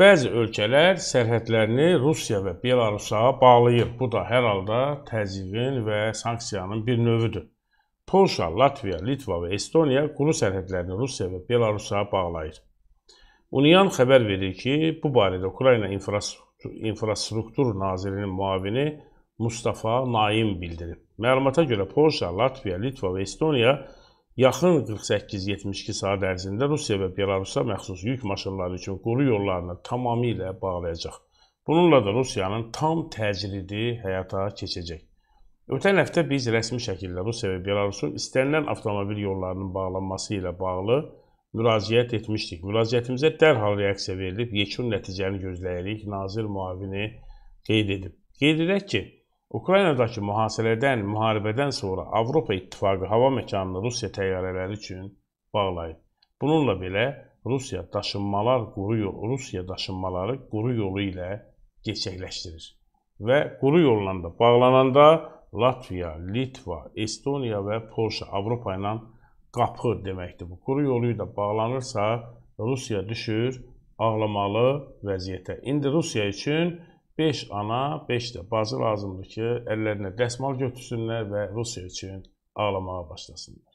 Bəzi ölkələr sərhədlərini Rusiya və Belarusa bağlayır. Bu da hər halda təzyiqin və sanksiyanın bir növüdür. Polşa, Latviya, Litva və Estoniya quru sərhədlərini Rusiya və Belarusa bağlayır. Uniyan xəbər verir ki, bu barədə Ukrayna İnfrastruktur Nazirinin müavini Mustafa Naim bildirib. Məlumata görə Polşa, Latviya, Litva və Estoniya yaxın 48-72 saat ərzində Rusiya və Belarusa məxsus yük maşınları üçün quru yollarını tamamilə bağlayacaq. Bununla da Rusiyanın tam təcridi həyata keçəcək. Ötən həftə biz rəsmi şəkildə Rusiya və Belarusun istənilən avtomobil yollarının bağlanması ilə bağlı müraciət etmişdik. Müraciətimizə dərhal reaksiya verilib, yekun nəticəni gözləyirik. Nazir müavini qeyd edib. Qeyd edək ki, Ukraynadakı mühasirədən, müharibədən sonra Avropa İttifaqı hava məkanını Rusiya təyyarələri üçün bağlayıb. Bununla belə Rusiya daşınmalar quru yol, Rusiya daşınmaları quru yolu ilə gerçəkləşdirir və quru yolla da bağlananda Latviya, Litva, Estoniya və Polşa Avropa ilə qapı deməkdir. Bu quru yolu ilə bağlanırsa Rusiya düşür ağlamalı vəziyyətə. İndi Rusiya üçün 5 ana, 5 də bacı lazımdır ki, əllərinə dəsmal götürsünlər və Rusiya üçün ağlamağa başlasınlar.